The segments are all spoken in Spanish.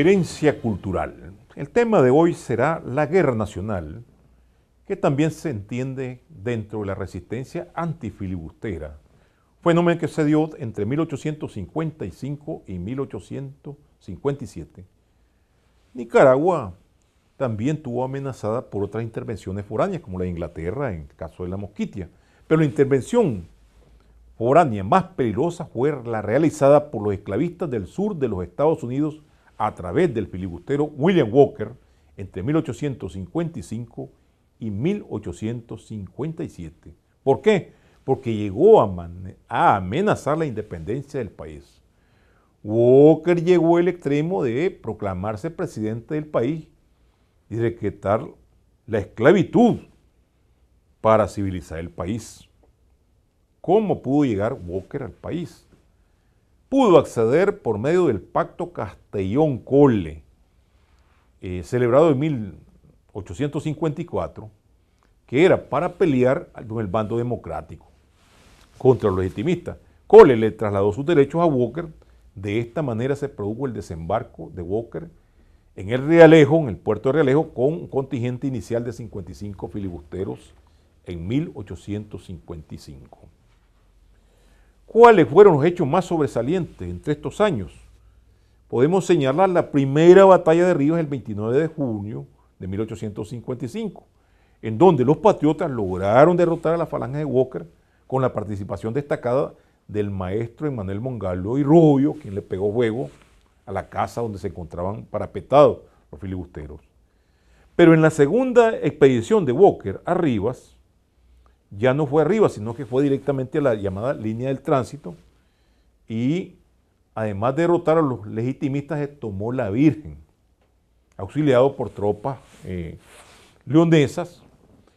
herencia cultural. El tema de hoy será la guerra nacional, que también se entiende dentro de la resistencia antifilibustera, fenómeno que se dio entre 1855 y 1857. Nicaragua también tuvo amenazada por otras intervenciones foráneas, como la de Inglaterra en el caso de la Mosquitia. Pero la intervención foránea más peligrosa fue la realizada por los esclavistas del sur de los Estados Unidos a través del filibustero William Walker entre 1855 y 1857. ¿Por qué? Porque llegó a, amenazar la independencia del país. Walker llegó al extremo de proclamarse presidente del país y decretar la esclavitud para civilizar el país. ¿Cómo pudo llegar Walker al país? pudo acceder por medio del Pacto Castellón-Cole, eh, celebrado en 1854, que era para pelear con el bando democrático contra los legitimistas. Cole le trasladó sus derechos a Walker, de esta manera se produjo el desembarco de Walker en el Realejo, en el puerto de Realejo, con un contingente inicial de 55 filibusteros en 1855. ¿Cuáles fueron los hechos más sobresalientes entre estos años? Podemos señalar la primera batalla de Ríos el 29 de junio de 1855, en donde los patriotas lograron derrotar a la falange de Walker con la participación destacada del maestro Emanuel Mongalo y Rubio, quien le pegó fuego a la casa donde se encontraban parapetados los filibusteros. Pero en la segunda expedición de Walker a Rivas, ya no fue arriba, sino que fue directamente a la llamada línea del tránsito y además de derrotar a los legitimistas, tomó la Virgen, auxiliado por tropas eh, leonesas.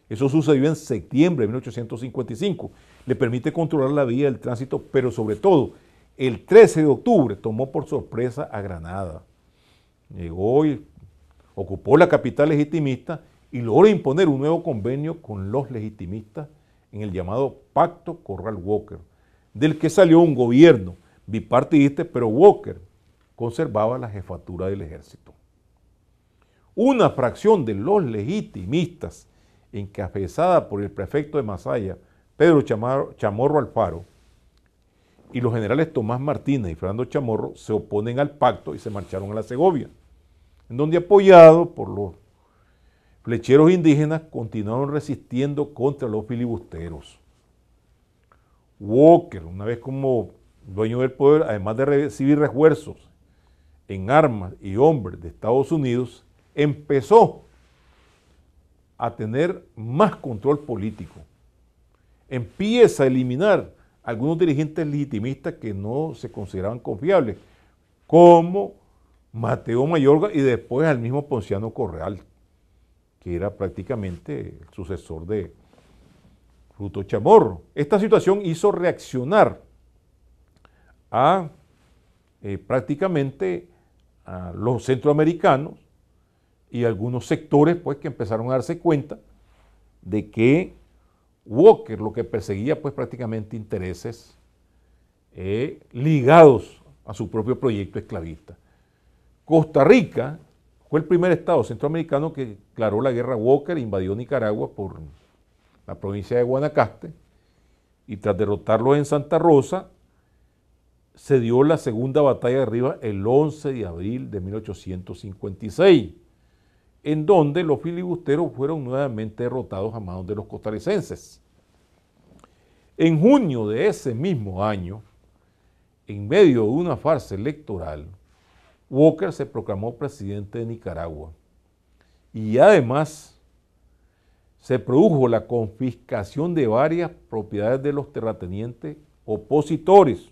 Eso sucedió en septiembre de 1855. Le permite controlar la vía del tránsito, pero sobre todo, el 13 de octubre tomó por sorpresa a Granada. Llegó y ocupó la capital legitimista y logró imponer un nuevo convenio con los legitimistas en el llamado Pacto Corral Walker, del que salió un gobierno bipartidista, pero Walker conservaba la jefatura del ejército. Una fracción de los legitimistas, encafezada por el prefecto de Masaya, Pedro Chamorro Alfaro, y los generales Tomás Martínez y Fernando Chamorro se oponen al pacto y se marcharon a la Segovia, en donde apoyado por los flecheros indígenas continuaron resistiendo contra los filibusteros. Walker, una vez como dueño del poder, además de recibir refuerzos en armas y hombres de Estados Unidos, empezó a tener más control político. Empieza a eliminar algunos dirigentes legitimistas que no se consideraban confiables, como Mateo Mayorga y después al mismo Ponciano Correal que era prácticamente el sucesor de Ruto Chamorro. Esta situación hizo reaccionar a eh, prácticamente a los centroamericanos y algunos sectores pues que empezaron a darse cuenta de que Walker lo que perseguía pues prácticamente intereses eh, ligados a su propio proyecto esclavista. Costa Rica fue el primer estado centroamericano que declaró la guerra a Walker, invadió Nicaragua por la provincia de Guanacaste y tras derrotarlo en Santa Rosa, se dio la segunda batalla de Rivas el 11 de abril de 1856, en donde los filibusteros fueron nuevamente derrotados a manos de los costarricenses. En junio de ese mismo año, en medio de una farsa electoral, Walker se proclamó presidente de Nicaragua. Y además se produjo la confiscación de varias propiedades de los terratenientes opositores.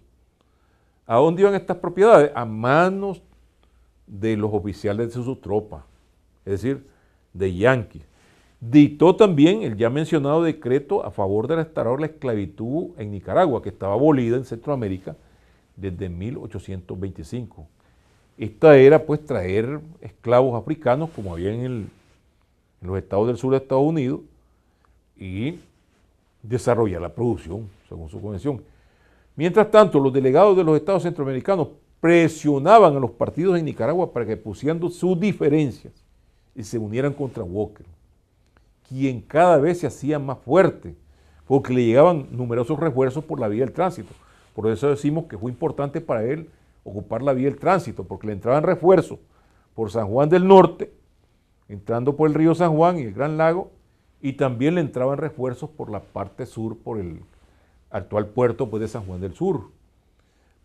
¿A dónde iban estas propiedades? A manos de los oficiales de su tropa, es decir, de yanquis. Dictó también el ya mencionado decreto a favor de restaurar la esclavitud en Nicaragua, que estaba abolida en Centroamérica desde 1825. Esta era pues traer esclavos africanos, como había en, los estados del sur de Estados Unidos, y desarrollar la producción, según su convención. Mientras tanto, los delegados de los estados centroamericanos presionaban a los partidos en Nicaragua para que pusieran sus diferencias y se unieran contra Walker, quien cada vez se hacía más fuerte, porque le llegaban numerosos refuerzos por la vía del tránsito. Por eso decimos que fue importante para él ocupar la vía del tránsito, porque le entraban refuerzos por San Juan del Norte, entrando por el río San Juan y el Gran Lago, y también le entraban refuerzos por la parte sur, por el actual puerto pues, de San Juan del Sur.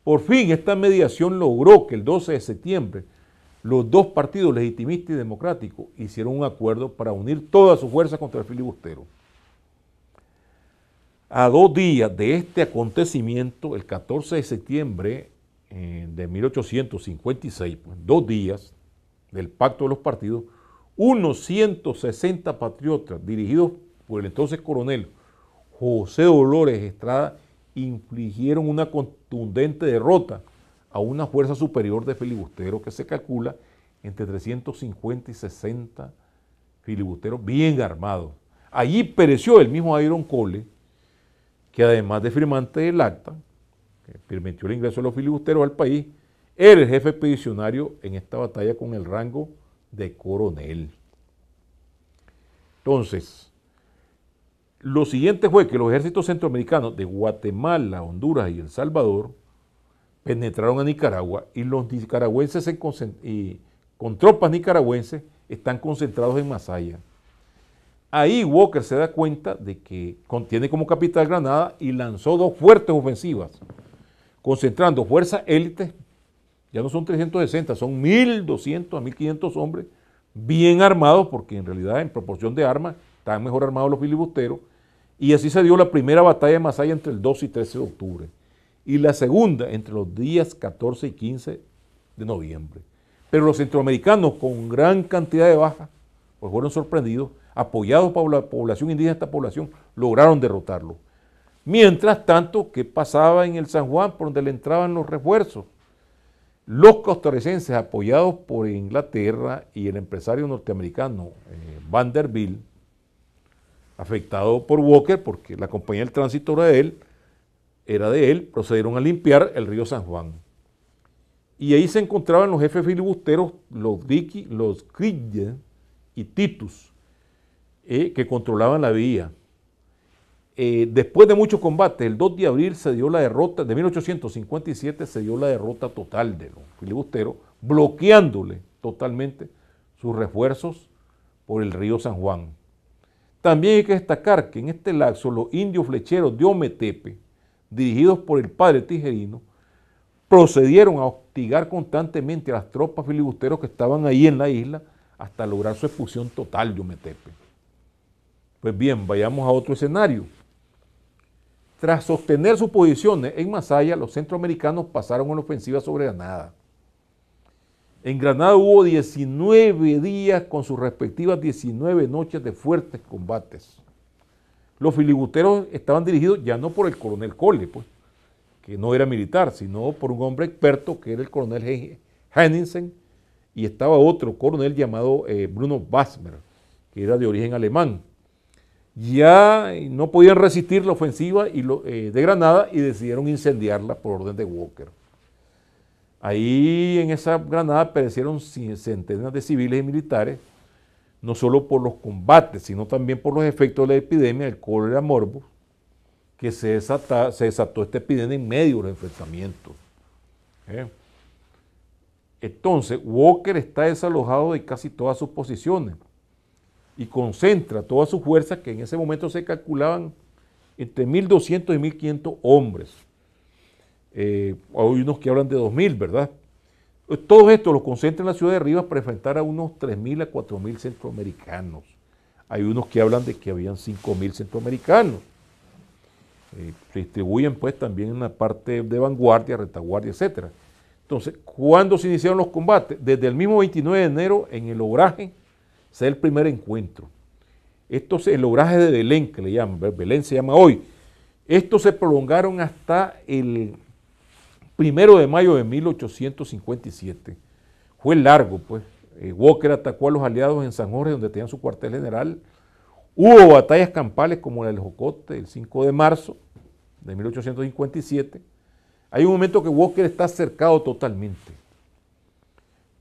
Por fin, esta mediación logró que el 12 de septiembre los dos partidos, legitimista y democrático, hicieron un acuerdo para unir toda su fuerza contra el filibustero. A dos días de este acontecimiento, el 14 de septiembre, eh, de 1856, pues, dos días del pacto de los partidos, unos 160 patriotas dirigidos por el entonces coronel José Dolores Estrada infligieron una contundente derrota a una fuerza superior de filibusteros que se calcula entre 350 y 60 filibusteros bien armados. Allí pereció el mismo Iron Cole, que además de firmante del acta, permitió el ingreso de los filibusteros al país, era el jefe expedicionario en esta batalla con el rango de coronel. Entonces, lo siguiente fue que los ejércitos centroamericanos de Guatemala, Honduras y El Salvador penetraron a Nicaragua y los nicaragüenses con tropas nicaragüenses están concentrados en Masaya. Ahí Walker se da cuenta de que contiene como capital Granada y lanzó dos fuertes ofensivas concentrando fuerzas élites, ya no son 360, son 1.200 a 1.500 hombres bien armados, porque en realidad en proporción de armas estaban mejor armados los filibusteros, y así se dio la primera batalla de Masaya entre el 2 y 13 de octubre, y la segunda entre los días 14 y 15 de noviembre. Pero los centroamericanos, con gran cantidad de bajas, pues fueron sorprendidos, apoyados por la población indígena, esta población, lograron derrotarlo. Mientras tanto, ¿qué pasaba en el San Juan por donde le entraban los refuerzos? Los costarricenses, apoyados por Inglaterra y el empresario norteamericano eh, Vanderbilt, afectado por Walker, porque la compañía del tránsito era de él, era de él, procedieron a limpiar el río San Juan. Y ahí se encontraban los jefes filibusteros, los Dicky, los Krille y Titus, eh, que controlaban la vía. Eh, después de muchos combates, el 2 de abril se dio la derrota, de 1857 se dio la derrota total de los filibusteros, bloqueándole totalmente sus refuerzos por el río San Juan. También hay que destacar que en este laxo los indios flecheros de Ometepe, dirigidos por el padre Tijerino, procedieron a hostigar constantemente a las tropas filibusteros que estaban ahí en la isla hasta lograr su expulsión total de Ometepe. Pues bien, vayamos a otro escenario. Tras sostener sus posiciones en Masaya, los centroamericanos pasaron a la ofensiva sobre Granada. En Granada hubo 19 días con sus respectivas 19 noches de fuertes combates. Los filibusteros estaban dirigidos ya no por el coronel Cole, pues, que no era militar, sino por un hombre experto que era el coronel Henningsen, y estaba otro coronel llamado eh, Bruno Basmer, que era de origen alemán ya no podían resistir la ofensiva y eh, de Granada y decidieron incendiarla por orden de Walker. Ahí en esa Granada perecieron centenas de civiles y militares, no solo por los combates, sino también por los efectos de la epidemia del cólera morbo, que se, desató esta epidemia en medio de los enfrentamientos. ¿eh? Entonces, Walker está desalojado de casi todas sus posiciones y concentra todas sus fuerzas, que en ese momento se calculaban entre 1.200 y 1.500 hombres. Eh, hay unos que hablan de 2.000, ¿verdad? Pues todo esto lo concentra en la ciudad de Rivas para enfrentar a unos 3.000 a 4.000 centroamericanos. Hay unos que hablan de que habían 5.000 centroamericanos. Eh, se distribuyen pues también en la parte de vanguardia, retaguardia, etc. Entonces, ¿cuándo se iniciaron los combates? Desde el mismo 29 de enero en el obraje sea el primer encuentro. Esto es el obraje de Belén, que le llaman, Belén se llama hoy. Estos se prolongaron hasta el primero de mayo de 1857. Fue largo, pues. Eh, Walker atacó a los aliados en San Jorge, donde tenían su cuartel general. Hubo batallas campales como la del Jocote, el 5 de marzo de 1857. Hay un momento que Walker está cercado totalmente.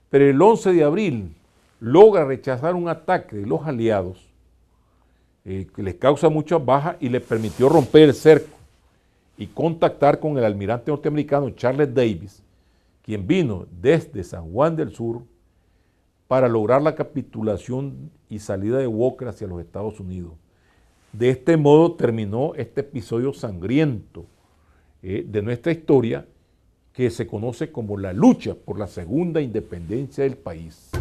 Pero el 11 de abril logra rechazar un ataque de los aliados eh, que les causa muchas bajas y les permitió romper el cerco y contactar con el almirante norteamericano Charles Davis, quien vino desde San Juan del Sur para lograr la capitulación y salida de Walker hacia los Estados Unidos. De este modo terminó este episodio sangriento eh, de nuestra historia que se conoce como la lucha por la segunda independencia del país.